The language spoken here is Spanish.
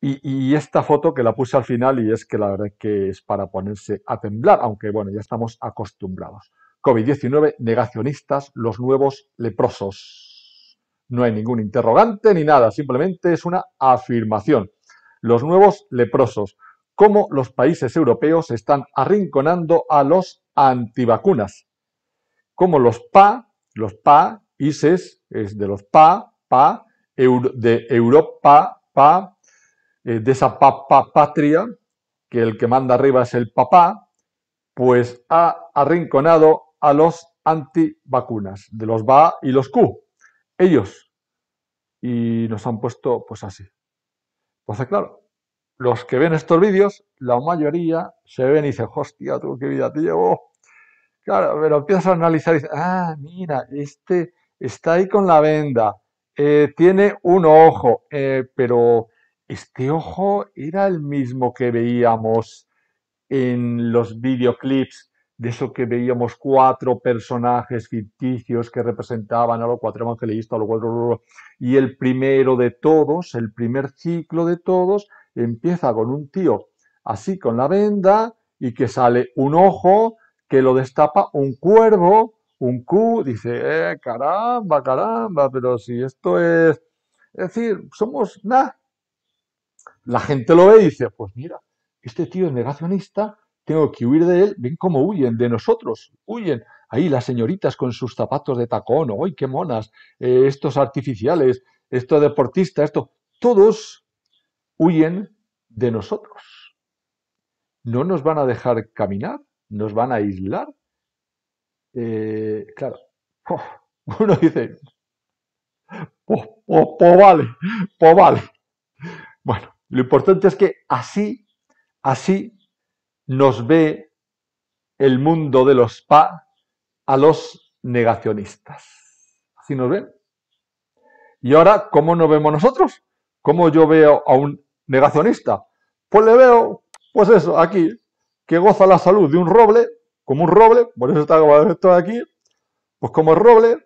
Y, esta foto que la puse al final y es que la verdad que es para ponerse a temblar, aunque bueno, ya estamos acostumbrados. COVID-19, negacionistas, los nuevos leprosos. No hay ningún interrogante ni nada, simplemente es una afirmación. Los nuevos leprosos. Cómo los países europeos están arrinconando a los antivacunas. ¿Cómo los PA, los PA, ISES es de los PA, PA, de Europa, PA, eh, de esa papá patria, que el que manda arriba es el papá, pues ha arrinconado a los antivacunas, de los BA y los Q, ellos. Y nos han puesto pues así. Entonces, claro, los que ven estos vídeos, la mayoría se ven y dicen, hostia, tú qué vida te llevo. Claro, pero empiezas a analizar y dices, ah, mira, este está ahí con la venda, eh, tiene un ojo, eh, pero este ojo era el mismo que veíamos en los videoclips, de eso que veíamos cuatro personajes ficticios que representaban a los cuatro evangelistas, a los cuatro... Y el primero de todos, el primer ciclo de todos, empieza con un tío así con la venda y que sale un ojo que lo destapa un cuervo, un Q, dice, eh, caramba, caramba, pero si esto es... Es decir, somos, nada, la gente lo ve y dice, pues mira, este tío es negacionista, tengo que huir de él, ven cómo huyen de nosotros, huyen. Ahí las señoritas con sus zapatos de tacón, ¡ay, qué monas! Eh, estos artificiales, estos deportistas, esto, todos huyen de nosotros. No nos van a dejar caminar, nos van a aislar. Eh, claro, uno dice, pues, pues, pues vale, pues vale. Bueno, lo importante es que así, así nos ve el mundo de los pa a los negacionistas. Así nos ven. Y ahora, ¿cómo nos vemos nosotros? ¿Cómo yo veo a un negacionista? Pues le veo, pues eso, aquí, que goza la salud de un roble, como un roble, por eso está esto aquí, pues como el roble,